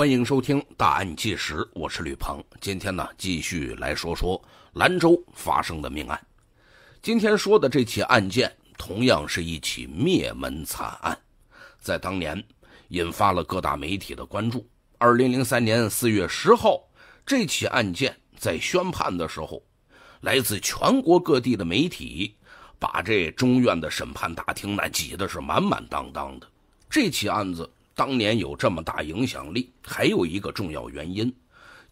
欢迎收听《大案纪实》，我是吕鹏。今天呢，继续来说说兰州发生的命案。今天说的这起案件，同样是一起灭门惨案，在当年引发了各大媒体的关注。二零零三年四月十号，这起案件在宣判的时候，来自全国各地的媒体把这中院的审判大厅呢挤的是满满当当的。这起案子。当年有这么大影响力，还有一个重要原因，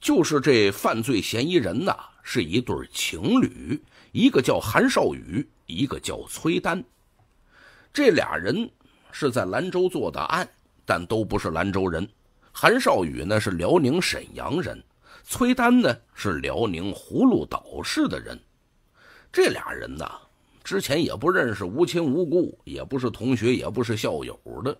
就是这犯罪嫌疑人呐是一对情侣，一个叫韩少宇，一个叫崔丹。这俩人是在兰州做的案，但都不是兰州人。韩少宇呢是辽宁沈阳人，崔丹呢是辽宁葫芦岛市的人。这俩人呐，之前也不认识，无亲无故，也不是同学，也不是校友的。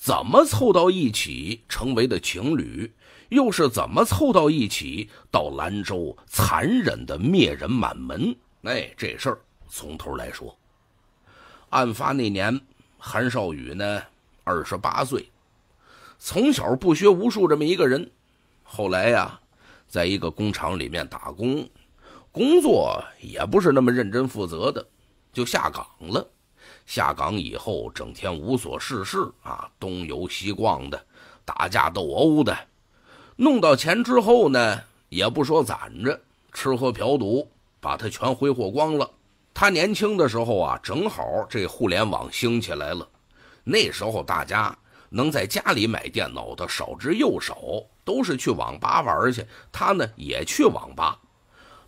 怎么凑到一起成为的情侣，又是怎么凑到一起到兰州残忍的灭人满门？哎，这事儿从头来说。案发那年，韩少宇呢二十八岁，从小不学无术这么一个人，后来呀，在一个工厂里面打工，工作也不是那么认真负责的，就下岗了。下岗以后，整天无所事事啊，东游西逛的，打架斗殴的，弄到钱之后呢，也不说攒着，吃喝嫖赌，把他全挥霍光了。他年轻的时候啊，正好这互联网兴起来了，那时候大家能在家里买电脑的少之又少，都是去网吧玩去。他呢，也去网吧，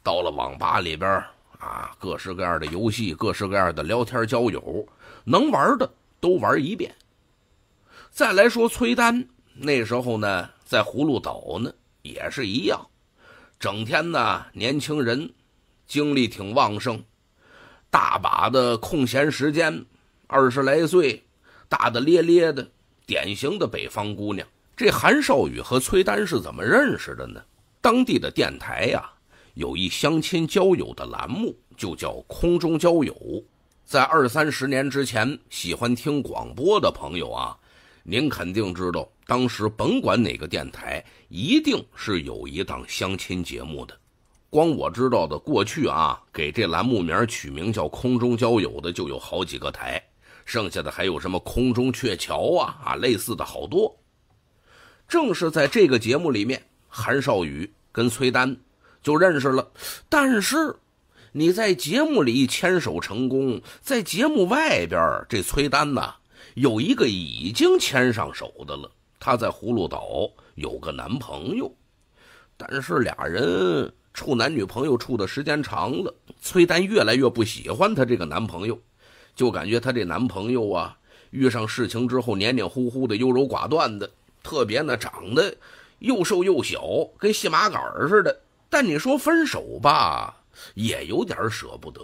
到了网吧里边。啊，各式各样的游戏，各式各样的聊天交友，能玩的都玩一遍。再来说崔丹，那时候呢，在葫芦岛呢，也是一样，整天呢，年轻人，精力挺旺盛，大把的空闲时间，二十来岁，大大咧咧的，典型的北方姑娘。这韩少宇和崔丹是怎么认识的呢？当地的电台呀。有一相亲交友的栏目，就叫“空中交友”。在二三十年之前，喜欢听广播的朋友啊，您肯定知道，当时甭管哪个电台，一定是有一档相亲节目的。光我知道的，过去啊，给这栏目名取名叫“空中交友”的就有好几个台，剩下的还有什么“空中鹊桥”啊啊，类似的好多。正是在这个节目里面，韩少宇跟崔丹。就认识了，但是你在节目里牵手成功，在节目外边这崔丹呢有一个已经牵上手的了。她在葫芦岛有个男朋友，但是俩人处男女朋友处的时间长了，崔丹越来越不喜欢她这个男朋友，就感觉她这男朋友啊，遇上事情之后黏黏糊糊的、优柔寡断的，特别呢长得又瘦又小，跟细麻杆似的。但你说分手吧，也有点舍不得，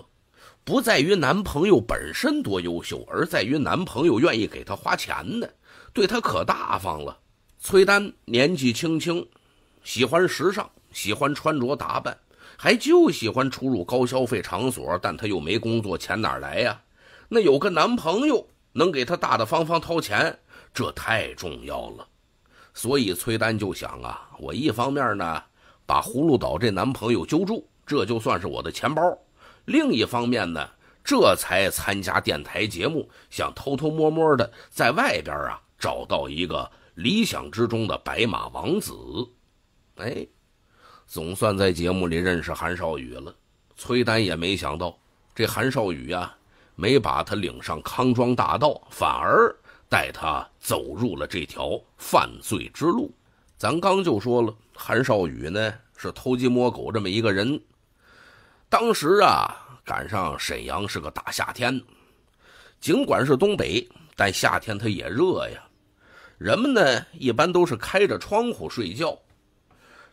不在于男朋友本身多优秀，而在于男朋友愿意给她花钱呢，对她可大方了。崔丹年纪轻轻，喜欢时尚，喜欢穿着打扮，还就喜欢出入高消费场所。但她又没工作，钱哪来呀？那有个男朋友能给她大大方方掏钱，这太重要了。所以崔丹就想啊，我一方面呢。把葫芦岛这男朋友揪住，这就算是我的钱包。另一方面呢，这才参加电台节目，想偷偷摸摸的在外边啊找到一个理想之中的白马王子。哎，总算在节目里认识韩少宇了。崔丹也没想到，这韩少宇啊，没把他领上康庄大道，反而带他走入了这条犯罪之路。咱刚就说了，韩少宇呢是偷鸡摸狗这么一个人。当时啊，赶上沈阳是个大夏天，尽管是东北，但夏天它也热呀。人们呢一般都是开着窗户睡觉。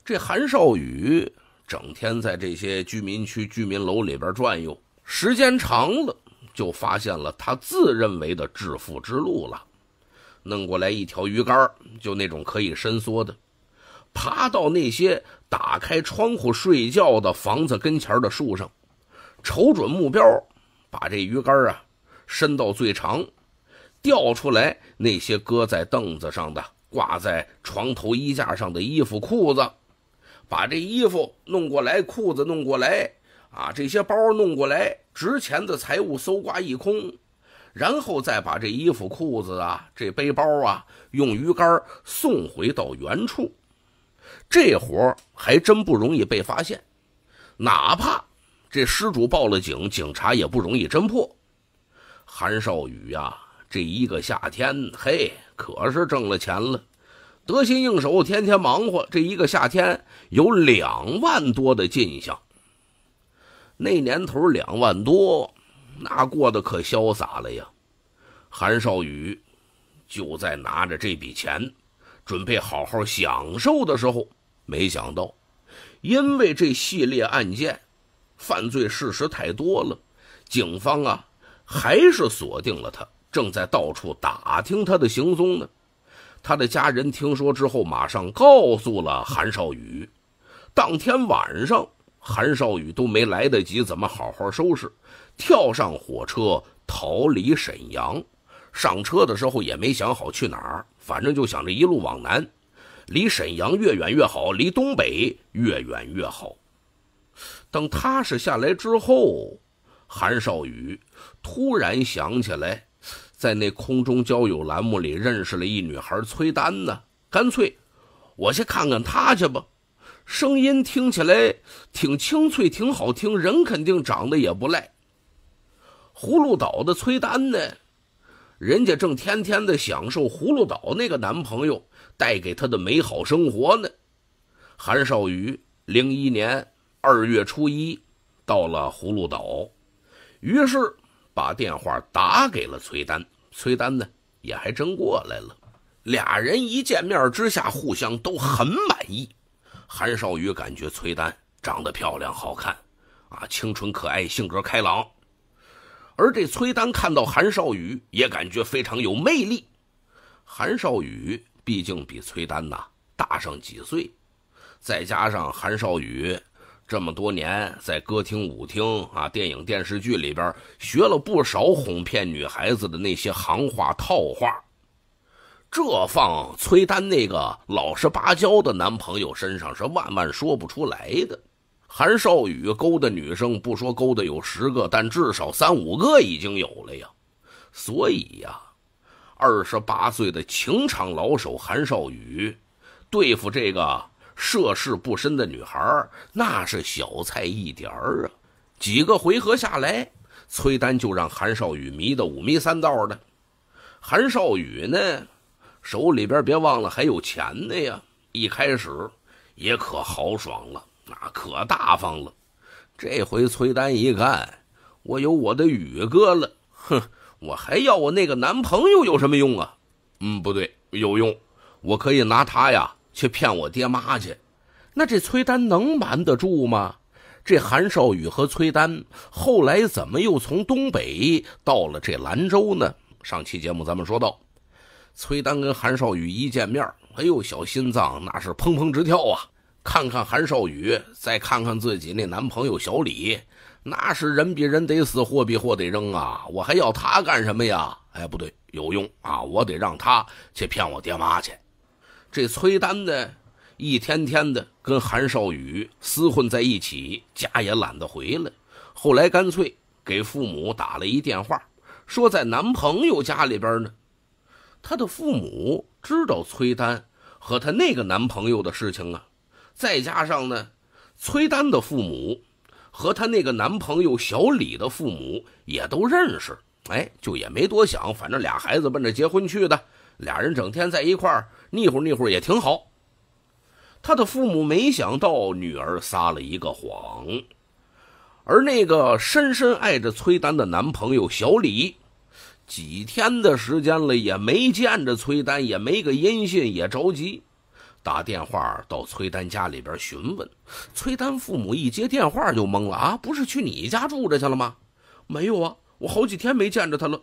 这韩少宇整天在这些居民区、居民楼里边转悠，时间长了，就发现了他自认为的致富之路了。弄过来一条鱼竿，就那种可以伸缩的，爬到那些打开窗户睡觉的房子跟前的树上，瞅准目标，把这鱼竿啊伸到最长，钓出来那些搁在凳子上的、挂在床头衣架上的衣服、裤子，把这衣服弄过来，裤子弄过来，啊，这些包弄过来，值钱的财物搜刮一空。然后再把这衣服、裤子啊，这背包啊，用鱼竿送回到原处，这活还真不容易被发现。哪怕这失主报了警，警察也不容易侦破。韩少宇呀，这一个夏天，嘿，可是挣了钱了，得心应手，天天忙活。这一个夏天有两万多的进项。那年头，两万多。那过得可潇洒了呀！韩少宇就在拿着这笔钱，准备好好享受的时候，没想到，因为这系列案件，犯罪事实太多了，警方啊还是锁定了他，正在到处打听他的行踪呢。他的家人听说之后，马上告诉了韩少宇。当天晚上，韩少宇都没来得及怎么好好收拾。跳上火车逃离沈阳，上车的时候也没想好去哪儿，反正就想着一路往南，离沈阳越远越好，离东北越远越好。等踏实下来之后，韩少宇突然想起来，在那空中交友栏目里认识了一女孩崔丹呢，干脆我去看看她去吧。声音听起来挺清脆，挺好听，人肯定长得也不赖。葫芦岛的崔丹呢，人家正天天的享受葫芦岛那个男朋友带给她的美好生活呢。韩少宇零一年二月初一到了葫芦岛，于是把电话打给了崔丹。崔丹呢也还真过来了，俩人一见面之下，互相都很满意。韩少宇感觉崔丹长得漂亮好看，啊，清纯可爱，性格开朗。而这崔丹看到韩少宇，也感觉非常有魅力。韩少宇毕竟比崔丹呐大上几岁，再加上韩少宇这么多年在歌厅、舞厅啊、电影、电视剧里边学了不少哄骗女孩子的那些行话套话，这放崔丹那个老实巴交的男朋友身上是万万说不出来的。韩少宇勾搭女生，不说勾搭有十个，但至少三五个已经有了呀。所以呀，二十八岁的情场老手韩少宇对付这个涉世不深的女孩那是小菜一碟儿啊。几个回合下来，崔丹就让韩少宇迷得五迷三道的。韩少宇呢，手里边别忘了还有钱的呀。一开始也可豪爽了。那可大方了，这回崔丹一看，我有我的宇哥了，哼，我还要我那个男朋友有什么用啊？嗯，不对，有用，我可以拿他呀去骗我爹妈去。那这崔丹能瞒得住吗？这韩少宇和崔丹后来怎么又从东北到了这兰州呢？上期节目咱们说到，崔丹跟韩少宇一见面，哎呦，小心脏那是砰砰直跳啊。看看韩少宇，再看看自己那男朋友小李，那是人比人得死，货比货得扔啊！我还要他干什么呀？哎，不对，有用啊！我得让他去骗我爹妈去。这崔丹呢，一天天的跟韩少宇厮混在一起，家也懒得回来。后来干脆给父母打了一电话，说在男朋友家里边呢。他的父母知道崔丹和她那个男朋友的事情啊。再加上呢，崔丹的父母和她那个男朋友小李的父母也都认识，哎，就也没多想，反正俩孩子奔着结婚去的，俩人整天在一块儿腻乎腻乎也挺好。他的父母没想到女儿撒了一个谎，而那个深深爱着崔丹的男朋友小李，几天的时间了也没见着崔丹，也没个音讯，也着急。打电话到崔丹家里边询问，崔丹父母一接电话就懵了啊！不是去你家住着去了吗？没有啊，我好几天没见着他了。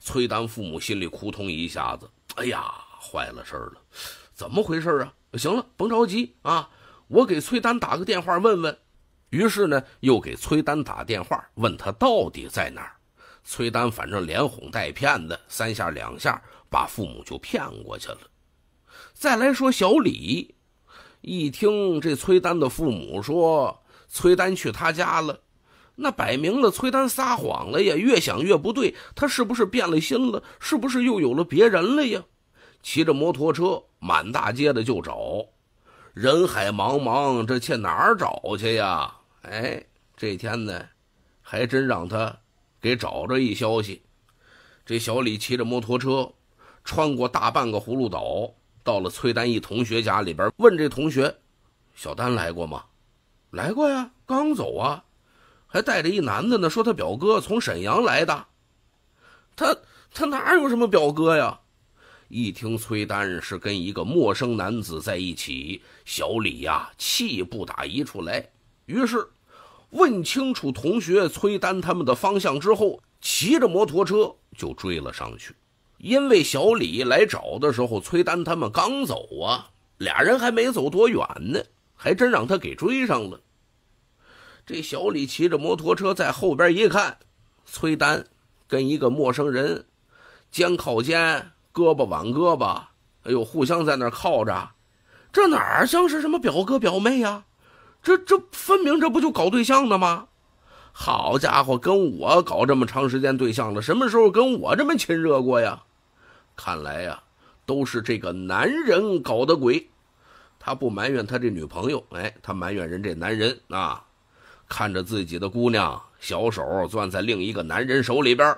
崔丹父母心里扑通一下子，哎呀，坏了事了，怎么回事啊？行了，甭着急啊，我给崔丹打个电话问问。于是呢，又给崔丹打电话，问他到底在哪儿。崔丹反正连哄带骗的，三下两下把父母就骗过去了。再来说小李，一听这崔丹的父母说崔丹去他家了，那摆明了崔丹撒谎了呀！越想越不对，他是不是变了心了？是不是又有了别人了呀？骑着摩托车满大街的就找，人海茫茫，这去哪儿找去呀？哎，这天呢，还真让他给找着一消息。这小李骑着摩托车，穿过大半个葫芦岛。到了崔丹一同学家里边，问这同学：“小丹来过吗？”“来过呀，刚走啊，还带着一男的呢。”“说他表哥从沈阳来的。”“他他哪有什么表哥呀！”一听崔丹是跟一个陌生男子在一起，小李呀气不打一处来，于是问清楚同学崔丹他们的方向之后，骑着摩托车就追了上去。因为小李来找的时候，崔丹他们刚走啊，俩人还没走多远呢，还真让他给追上了。这小李骑着摩托车在后边一看，崔丹跟一个陌生人肩靠肩，胳膊挽胳膊，哎呦，互相在那靠着，这哪像是什么表哥表妹呀？这这分明这不就搞对象的吗？好家伙，跟我搞这么长时间对象了，什么时候跟我这么亲热过呀？看来呀，都是这个男人搞的鬼。他不埋怨他这女朋友，哎，他埋怨人这男人啊！看着自己的姑娘小手攥在另一个男人手里边，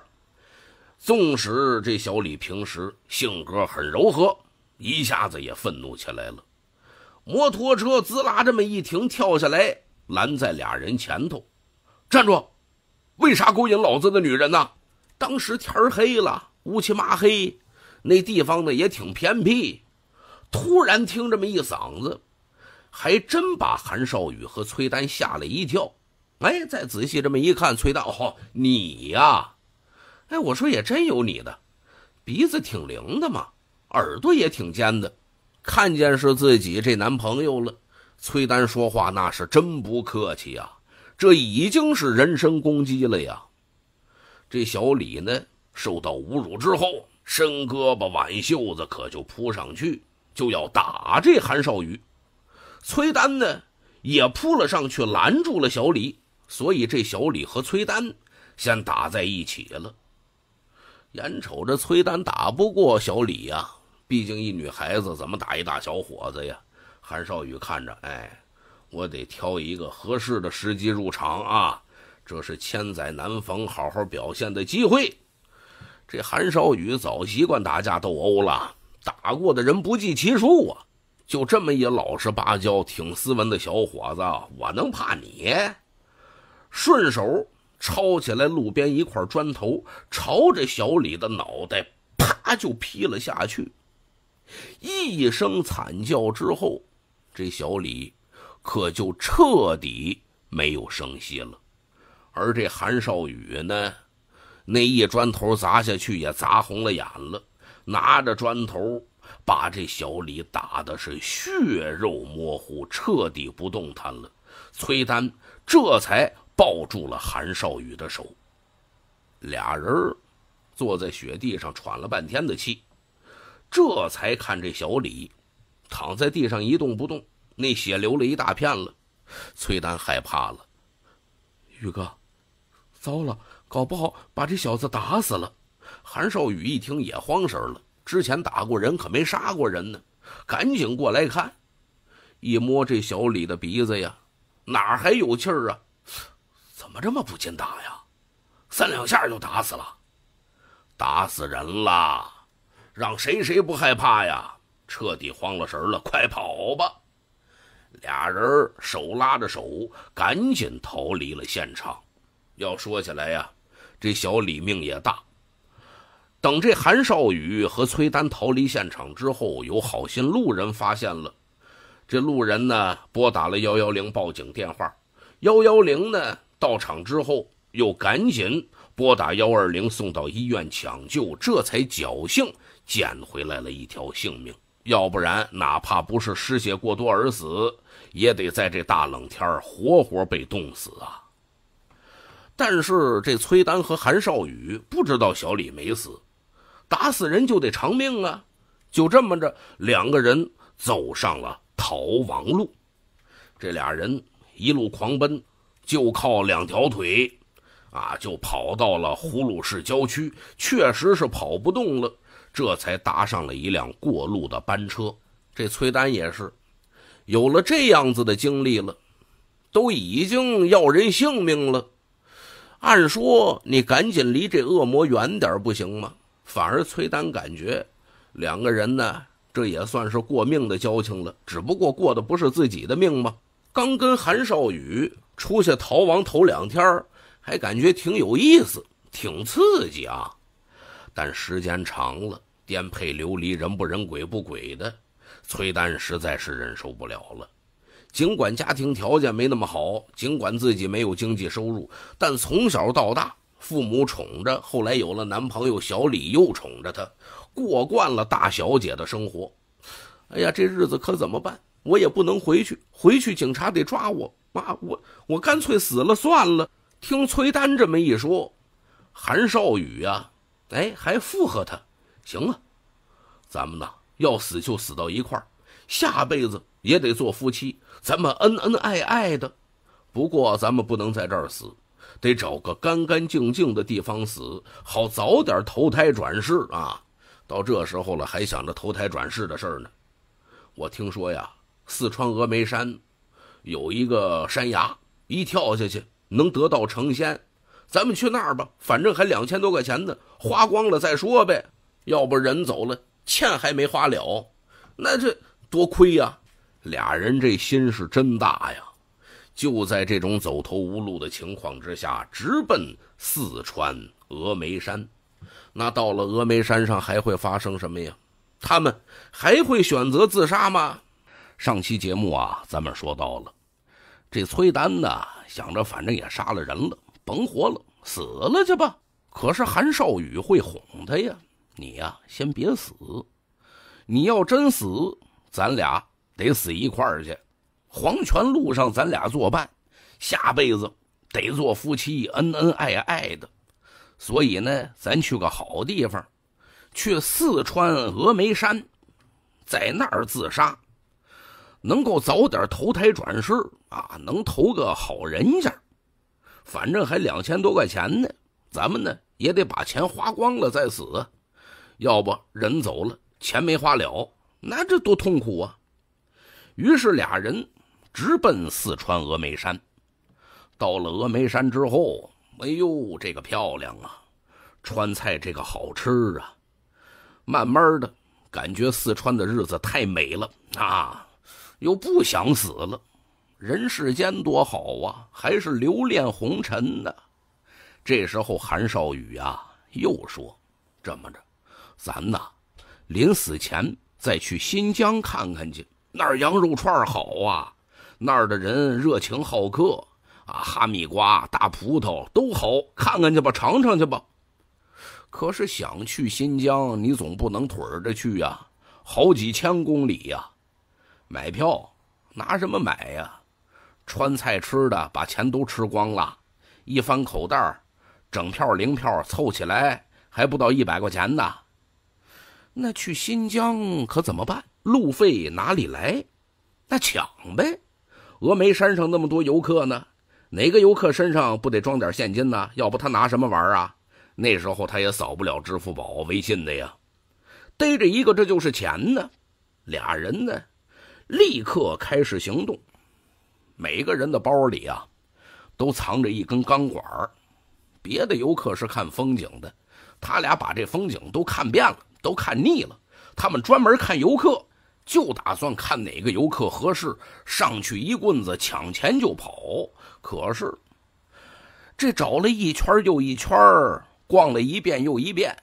纵使这小李平时性格很柔和，一下子也愤怒起来了。摩托车滋啦这么一停，跳下来拦在俩人前头。站住！为啥勾引老子的女人呢？当时天黑了，乌漆麻黑，那地方呢也挺偏僻。突然听这么一嗓子，还真把韩少宇和崔丹吓了一跳。哎，再仔细这么一看，崔丹，哦，你呀，哎，我说也真有你的，鼻子挺灵的嘛，耳朵也挺尖的，看见是自己这男朋友了。崔丹说话那是真不客气呀。这已经是人身攻击了呀！这小李呢，受到侮辱之后，伸胳膊挽袖子，可就扑上去，就要打这韩少宇。崔丹呢，也扑了上去，拦住了小李。所以这小李和崔丹先打在一起了。眼瞅着崔丹打不过小李呀，毕竟一女孩子怎么打一大小伙子呀？韩少宇看着，哎。我得挑一个合适的时机入场啊，这是千载难逢、好好表现的机会。这韩少宇早习惯打架斗殴了，打过的人不计其数啊。就这么一老实巴交、挺斯文的小伙子，我能怕你？顺手抄起来路边一块砖头，朝着小李的脑袋啪就劈了下去。一声惨叫之后，这小李。可就彻底没有声息了，而这韩少宇呢，那一砖头砸下去也砸红了眼了，拿着砖头把这小李打的是血肉模糊，彻底不动弹了。崔丹这才抱住了韩少宇的手，俩人坐在雪地上喘了半天的气，这才看这小李躺在地上一动不动。那血流了一大片了，崔丹害怕了。宇哥，糟了，搞不好把这小子打死了。韩少宇一听也慌神了，之前打过人可没杀过人呢，赶紧过来看。一摸这小李的鼻子呀，哪还有气儿啊？怎么这么不禁打呀？三两下就打死了，打死人啦！让谁谁不害怕呀？彻底慌了神了，快跑吧！俩人手拉着手，赶紧逃离了现场。要说起来呀，这小李命也大。等这韩少宇和崔丹逃离现场之后，有好心路人发现了，这路人呢拨打了幺幺零报警电话，幺幺零呢到场之后又赶紧拨打幺二零送到医院抢救，这才侥幸捡回来了一条性命。要不然，哪怕不是失血过多而死，也得在这大冷天活活被冻死啊！但是这崔丹和韩少宇不知道小李没死，打死人就得偿命啊！就这么着，两个人走上了逃亡路。这俩人一路狂奔，就靠两条腿，啊，就跑到了葫芦市郊区。确实是跑不动了。这才搭上了一辆过路的班车。这崔丹也是，有了这样子的经历了，都已经要人性命了。按说你赶紧离这恶魔远点不行吗？反而崔丹感觉，两个人呢，这也算是过命的交情了。只不过过的不是自己的命嘛。刚跟韩少宇出去逃亡头两天还感觉挺有意思，挺刺激啊。但时间长了，颠沛流离，人不人，鬼不鬼的，崔丹实在是忍受不了了。尽管家庭条件没那么好，尽管自己没有经济收入，但从小到大，父母宠着，后来有了男朋友小李又宠着她，过惯了大小姐的生活。哎呀，这日子可怎么办？我也不能回去，回去警察得抓我。妈，我我干脆死了算了。听崔丹这么一说，韩少宇啊。哎，还附和他，行啊，咱们呐，要死就死到一块儿，下辈子也得做夫妻，咱们恩恩爱爱的。不过咱们不能在这儿死，得找个干干净净的地方死，好早点投胎转世啊！到这时候了，还想着投胎转世的事儿呢。我听说呀，四川峨眉山有一个山崖，一跳下去能得到成仙。咱们去那儿吧，反正还两千多块钱呢，花光了再说呗。要不人走了，钱还没花了，那这多亏呀！俩人这心是真大呀。就在这种走投无路的情况之下，直奔四川峨眉山。那到了峨眉山上，还会发生什么呀？他们还会选择自杀吗？上期节目啊，咱们说到了，这崔丹呢，想着反正也杀了人了。甭活了，死了去吧。可是韩少宇会哄他呀，你呀，先别死。你要真死，咱俩得死一块儿去，黄泉路上咱俩作伴，下辈子得做夫妻，恩恩爱爱的。所以呢，咱去个好地方，去四川峨眉山，在那儿自杀，能够早点投胎转世啊，能投个好人家。反正还两千多块钱呢，咱们呢也得把钱花光了再死，要不人走了钱没花了，那这多痛苦啊！于是俩人直奔四川峨眉山。到了峨眉山之后，哎呦，这个漂亮啊！川菜这个好吃啊！慢慢的感觉四川的日子太美了，啊，又不想死了。人世间多好啊，还是留恋红尘呢。这时候，韩少宇啊又说：“这么着，咱呐临死前再去新疆看看去，那儿羊肉串好啊，那儿的人热情好客啊，哈密瓜、大葡萄都好，看看去吧，尝尝去吧。可是想去新疆，你总不能腿着去呀，好几千公里呀，买票拿什么买呀？”川菜吃的把钱都吃光了，一翻口袋整票零票凑起来还不到一百块钱呢。那去新疆可怎么办？路费哪里来？那抢呗！峨眉山上那么多游客呢，哪个游客身上不得装点现金呢？要不他拿什么玩啊？那时候他也扫不了支付宝、微信的呀。逮着一个这就是钱呢，俩人呢，立刻开始行动。每个人的包里啊，都藏着一根钢管别的游客是看风景的，他俩把这风景都看遍了，都看腻了。他们专门看游客，就打算看哪个游客合适，上去一棍子抢钱就跑。可是这找了一圈又一圈逛了一遍又一遍，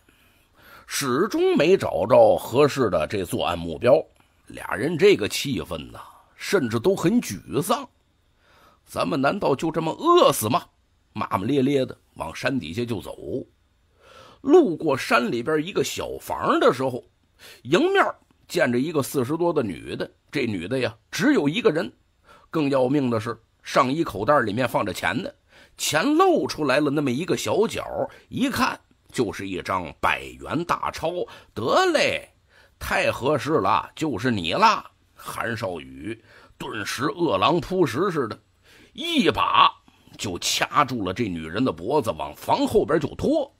始终没找着合适的这作案目标。俩人这个气氛呐，甚至都很沮丧。咱们难道就这么饿死吗？骂骂咧咧的往山底下就走，路过山里边一个小房的时候，迎面见着一个四十多的女的。这女的呀，只有一个人，更要命的是上衣口袋里面放着钱的，钱露出来了那么一个小角，一看就是一张百元大钞。得嘞，太合适了，就是你啦，韩少宇。顿时饿狼扑食似的。一把就掐住了这女人的脖子，往房后边就拖。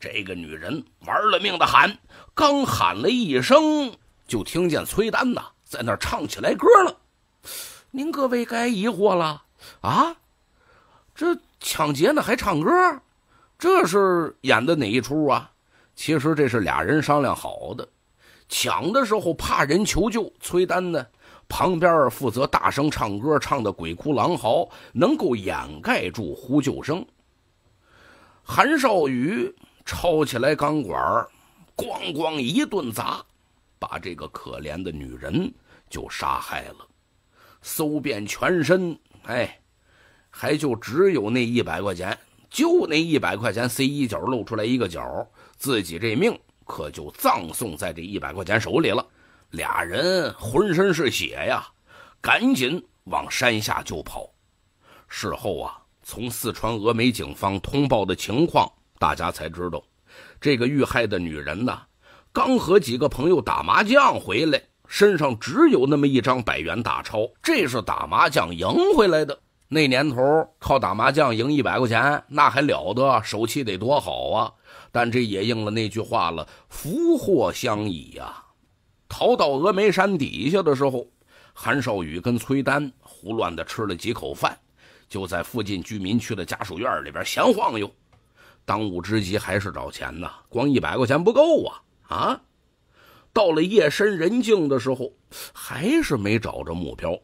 这个女人玩了命的喊，刚喊了一声，就听见崔丹呐在那唱起来歌了。您各位该疑惑了啊，这抢劫呢还唱歌，这是演的哪一出啊？其实这是俩人商量好的，抢的时候怕人求救，崔丹呢？旁边负责大声唱歌，唱的鬼哭狼嚎，能够掩盖住呼救声。韩少宇抄起来钢管咣咣一顿砸，把这个可怜的女人就杀害了。搜遍全身，哎，还就只有那一百块钱，就那一百块钱 c 一角，露出来一个角，自己这命可就葬送在这一百块钱手里了。俩人浑身是血呀，赶紧往山下就跑。事后啊，从四川峨眉警方通报的情况，大家才知道，这个遇害的女人呢，刚和几个朋友打麻将回来，身上只有那么一张百元大钞，这是打麻将赢回来的。那年头靠打麻将赢一百块钱，那还了得，手气得多好啊！但这也应了那句话了，福祸相倚呀。逃到峨眉山底下的时候，韩少宇跟崔丹胡乱的吃了几口饭，就在附近居民区的家属院里边闲晃悠。当务之急还是找钱呢，光一百块钱不够啊！啊，到了夜深人静的时候，还是没找着目标。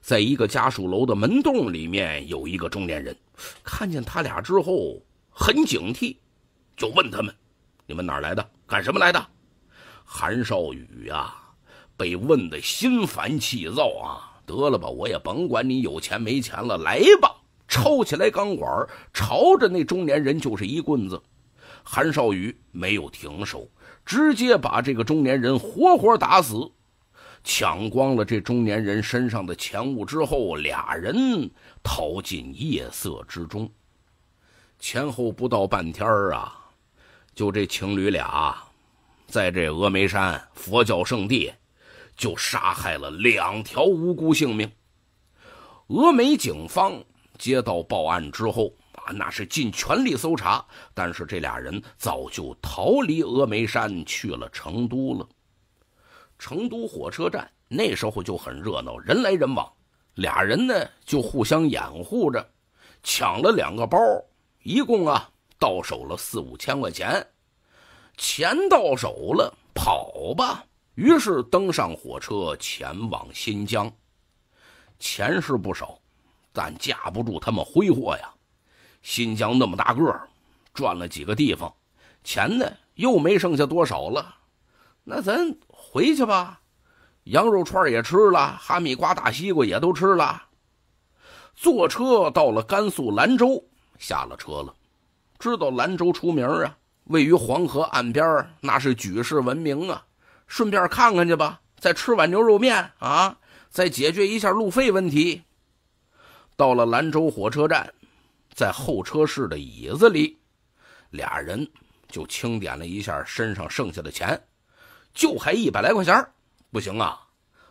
在一个家属楼的门洞里面，有一个中年人看见他俩之后很警惕，就问他们：“你们哪来的？干什么来的？”韩少宇呀，被问得心烦气躁啊！得了吧，我也甭管你有钱没钱了，来吧！抽起来钢管，朝着那中年人就是一棍子。韩少宇没有停手，直接把这个中年人活活打死。抢光了这中年人身上的钱物之后，俩人逃进夜色之中。前后不到半天啊，就这情侣俩。在这峨眉山佛教圣地，就杀害了两条无辜性命。峨眉警方接到报案之后啊，那是尽全力搜查，但是这俩人早就逃离峨眉山去了成都了。成都火车站那时候就很热闹，人来人往，俩人呢就互相掩护着，抢了两个包，一共啊到手了四五千块钱。钱到手了，跑吧！于是登上火车，前往新疆。钱是不少，但架不住他们挥霍呀。新疆那么大个儿，转了几个地方，钱呢又没剩下多少了。那咱回去吧。羊肉串也吃了，哈密瓜、大西瓜也都吃了。坐车到了甘肃兰州，下了车了。知道兰州出名啊。位于黄河岸边那是举世闻名啊！顺便看看去吧，再吃碗牛肉面啊，再解决一下路费问题。到了兰州火车站，在候车室的椅子里，俩人就清点了一下身上剩下的钱，就还一百来块钱不行啊，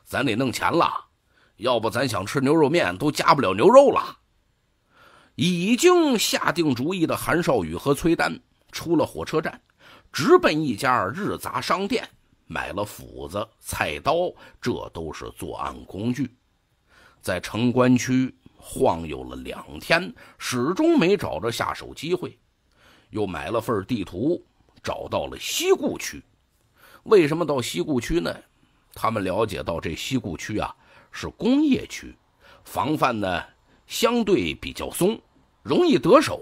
咱得弄钱了，要不咱想吃牛肉面都加不了牛肉了。已经下定主意的韩少宇和崔丹。出了火车站，直奔一家日杂商店，买了斧子、菜刀，这都是作案工具。在城关区晃悠了两天，始终没找着下手机会。又买了份地图，找到了西固区。为什么到西固区呢？他们了解到这西固区啊是工业区，防范呢相对比较松，容易得手。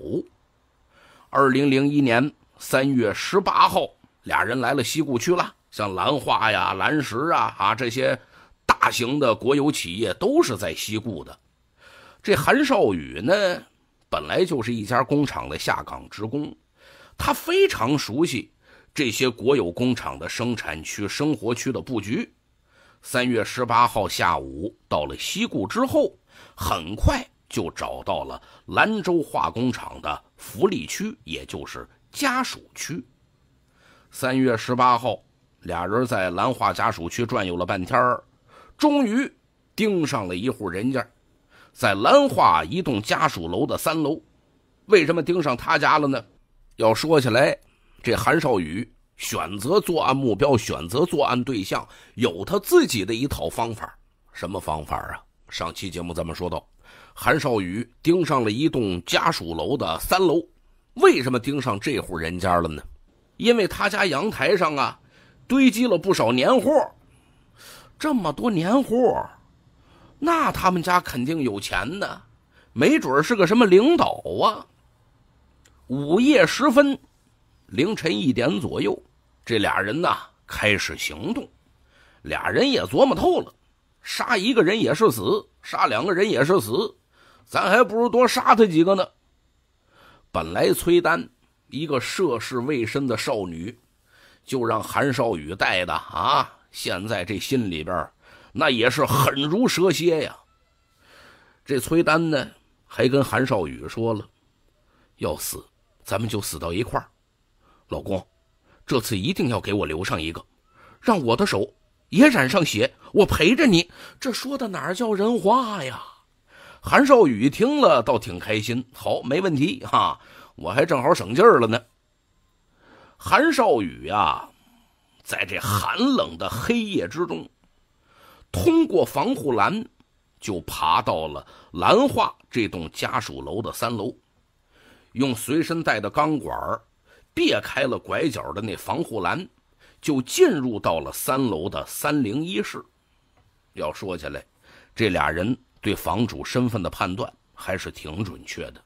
二零零一年三月十八号，俩人来了西固区了。像兰化呀、兰石啊啊这些大型的国有企业都是在西固的。这韩少宇呢，本来就是一家工厂的下岗职工，他非常熟悉这些国有工厂的生产区、生活区的布局。三月十八号下午到了西固之后，很快。就找到了兰州化工厂的福利区，也就是家属区。三月十八号，俩人在兰化家属区转悠了半天儿，终于盯上了一户人家，在兰化一栋家属楼的三楼。为什么盯上他家了呢？要说起来，这韩少宇选择作案目标、选择作案对象，有他自己的一套方法。什么方法啊？上期节目咱们说到。韩少宇盯上了一栋家属楼的三楼，为什么盯上这户人家了呢？因为他家阳台上啊，堆积了不少年货，这么多年货，那他们家肯定有钱的，没准是个什么领导啊。午夜时分，凌晨一点左右，这俩人呐开始行动，俩人也琢磨透了，杀一个人也是死，杀两个人也是死。咱还不如多杀他几个呢。本来崔丹一个涉世未深的少女，就让韩少宇带的啊，现在这心里边，那也是狠如蛇蝎呀。这崔丹呢，还跟韩少宇说了，要死，咱们就死到一块儿。老公，这次一定要给我留上一个，让我的手也染上血，我陪着你。这说的哪叫人话呀？韩少宇听了，倒挺开心。好，没问题哈，我还正好省劲儿了呢。韩少宇呀，在这寒冷的黑夜之中，通过防护栏，就爬到了兰化这栋家属楼的三楼，用随身带的钢管儿，别开了拐角的那防护栏，就进入到了三楼的三零一室。要说起来，这俩人。对房主身份的判断还是挺准确的，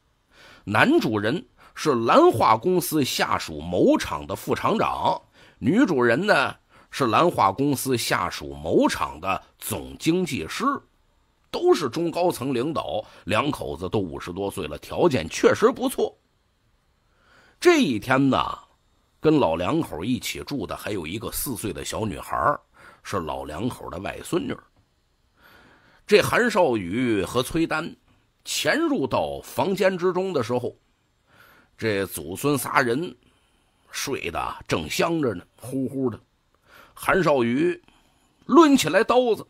男主人是蓝化公司下属某厂的副厂长，女主人呢是蓝化公司下属某厂的总经济师，都是中高层领导，两口子都五十多岁了，条件确实不错。这一天呢，跟老两口一起住的还有一个四岁的小女孩，是老两口的外孙女。这韩少宇和崔丹潜入到房间之中的时候，这祖孙仨人睡得正香着呢，呼呼的。韩少宇抡起来刀子，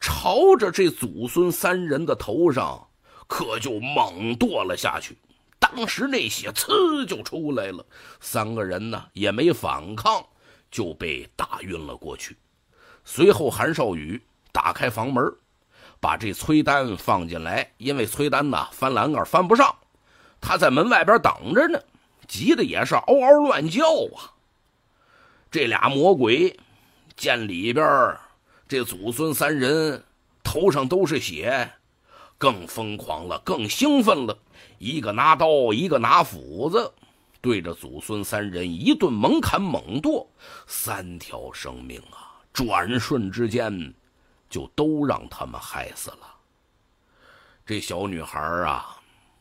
朝着这祖孙三人的头上可就猛剁了下去。当时那血呲就出来了，三个人呢也没反抗，就被打晕了过去。随后，韩少宇打开房门。把这崔丹放进来，因为崔丹呐翻栏杆翻不上，他在门外边等着呢，急的也是嗷嗷乱叫啊。这俩魔鬼见里边这祖孙三人头上都是血，更疯狂了，更兴奋了，一个拿刀，一个拿斧子，对着祖孙三人一顿猛砍猛剁，三条生命啊，转瞬之间。就都让他们害死了。这小女孩啊，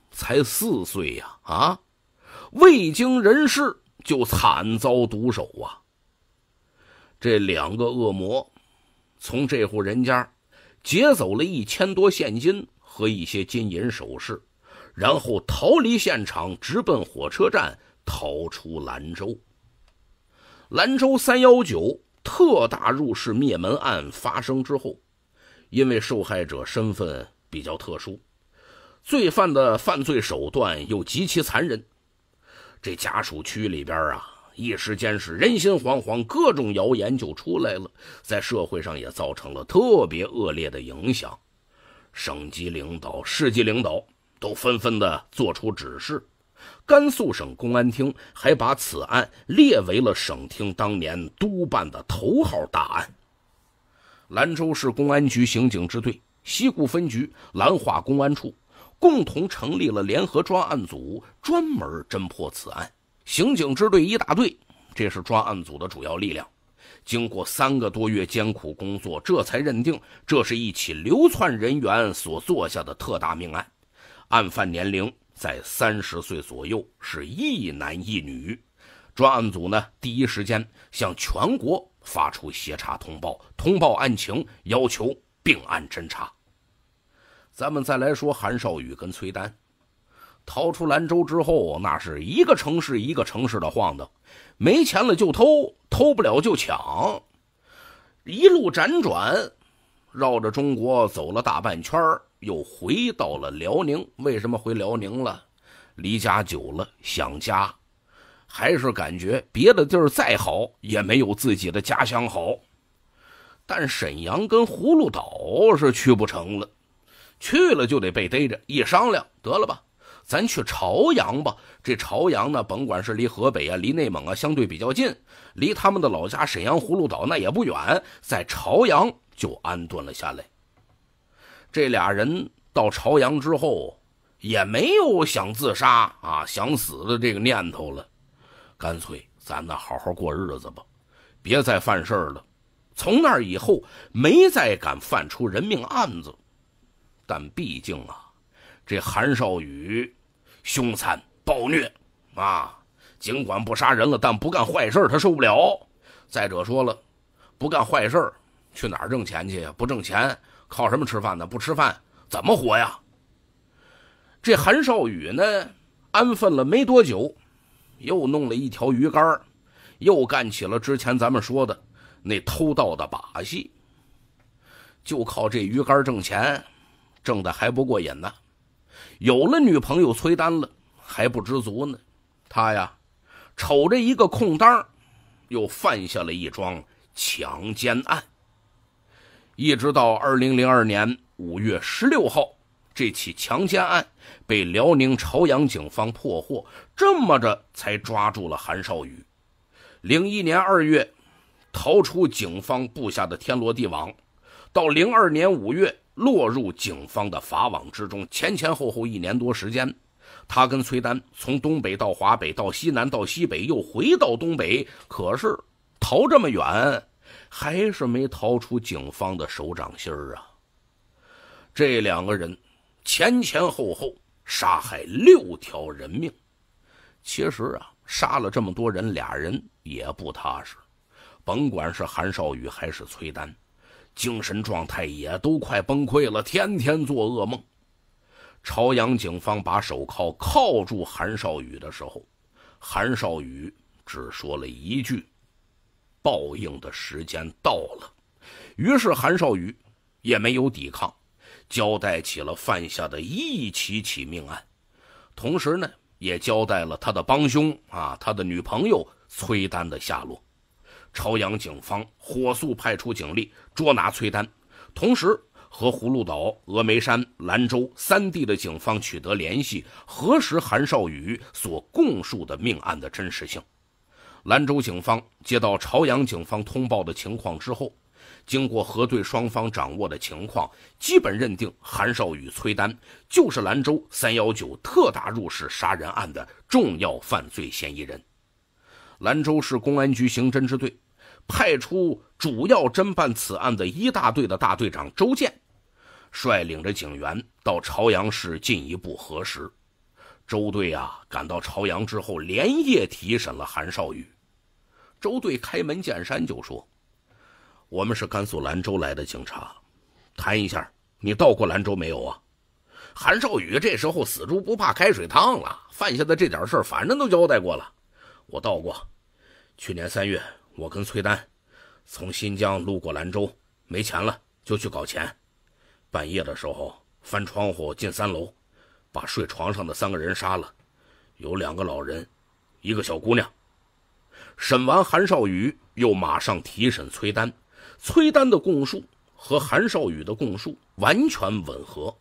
才四岁呀，啊，未经人事就惨遭毒手啊！这两个恶魔从这户人家劫走了一千多现金和一些金银首饰，然后逃离现场，直奔火车站，逃出兰州。兰州三幺九。特大入室灭门案发生之后，因为受害者身份比较特殊，罪犯的犯罪手段又极其残忍，这家属区里边啊，一时间是人心惶惶，各种谣言就出来了，在社会上也造成了特别恶劣的影响，省级领导、市级领导都纷纷的做出指示。甘肃省公安厅还把此案列为了省厅当年督办的头号大案。兰州市公安局刑警支队西固分局、兰化公安处共同成立了联合专案组，专门侦破此案。刑警支队一大队，这是专案组的主要力量。经过三个多月艰苦工作，这才认定这是一起流窜人员所做下的特大命案。案犯年龄。在三十岁左右是一男一女，专案组呢第一时间向全国发出协查通报，通报案情，要求并案侦查。咱们再来说韩少宇跟崔丹，逃出兰州之后，那是一个城市一个城市的晃荡，没钱了就偷，偷不了就抢，一路辗转，绕着中国走了大半圈又回到了辽宁，为什么回辽宁了？离家久了，想家，还是感觉别的地儿再好，也没有自己的家乡好。但沈阳跟葫芦岛是去不成了，去了就得被逮着。一商量，得了吧，咱去朝阳吧。这朝阳呢，甭管是离河北啊，离内蒙啊，相对比较近，离他们的老家沈阳葫芦岛那也不远，在朝阳就安顿了下来。这俩人到朝阳之后，也没有想自杀啊、想死的这个念头了。干脆，咱呢好好过日子吧，别再犯事儿了。从那以后，没再敢犯出人命案子。但毕竟啊，这韩少宇凶残暴虐啊，尽管不杀人了，但不干坏事他受不了。再者说了，不干坏事去哪儿挣钱去呀？不挣钱。靠什么吃饭呢？不吃饭怎么活呀？这韩少宇呢，安分了没多久，又弄了一条鱼竿，又干起了之前咱们说的那偷盗的把戏。就靠这鱼竿挣钱，挣的还不过瘾呢。有了女朋友崔丹了，还不知足呢。他呀，瞅着一个空当又犯下了一桩强奸案。一直到二零零二年五月十六号，这起强奸案被辽宁朝阳警方破获，这么着才抓住了韩少宇。零一年二月，逃出警方布下的天罗地网，到零二年五月落入警方的法网之中，前前后后一年多时间，他跟崔丹从东北到华北到西南到西北又回到东北，可是逃这么远。还是没逃出警方的手掌心儿啊！这两个人前前后后杀害六条人命，其实啊，杀了这么多人，俩人也不踏实。甭管是韩少宇还是崔丹，精神状态也都快崩溃了，天天做噩梦。朝阳警方把手铐铐住韩少宇的时候，韩少宇只说了一句。报应的时间到了，于是韩少宇也没有抵抗，交代起了犯下的一起起命案，同时呢，也交代了他的帮凶啊，他的女朋友崔丹的下落。朝阳警方火速派出警力捉拿崔丹，同时和葫芦岛、峨眉山、兰州三地的警方取得联系，核实韩少宇所供述的命案的真实性。兰州警方接到朝阳警方通报的情况之后，经过核对双方掌握的情况，基本认定韩少宇、崔丹就是兰州“三幺九”特大入室杀人案的重要犯罪嫌疑人。兰州市公安局刑侦支队派出主要侦办此案的一大队的大队长周建，率领着警员到朝阳市进一步核实。周队啊，赶到朝阳之后，连夜提审了韩少宇。周队开门见山就说：“我们是甘肃兰州来的警察，谈一下，你到过兰州没有啊？”韩少宇这时候死猪不怕开水烫了，犯下的这点事儿反正都交代过了。我到过，去年三月，我跟崔丹从新疆路过兰州，没钱了就去搞钱，半夜的时候翻窗户进三楼，把睡床上的三个人杀了，有两个老人，一个小姑娘。审完韩少宇，又马上提审崔丹。崔丹的供述和韩少宇的供述完全吻合。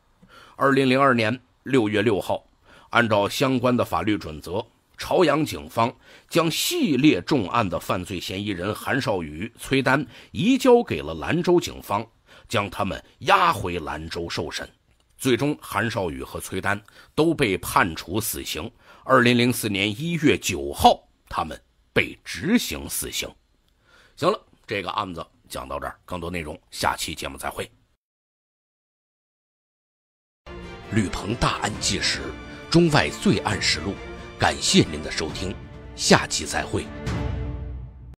二零零二年六月六号，按照相关的法律准则，朝阳警方将系列重案的犯罪嫌疑人韩少宇、崔丹移交给了兰州警方，将他们押回兰州受审。最终，韩少宇和崔丹都被判处死刑。二零零四年一月九号，他们。被执行死刑。行了，这个案子讲到这儿，更多内容下期节目再会。吕鹏大案纪实，中外罪案实录。感谢您的收听，下期再会。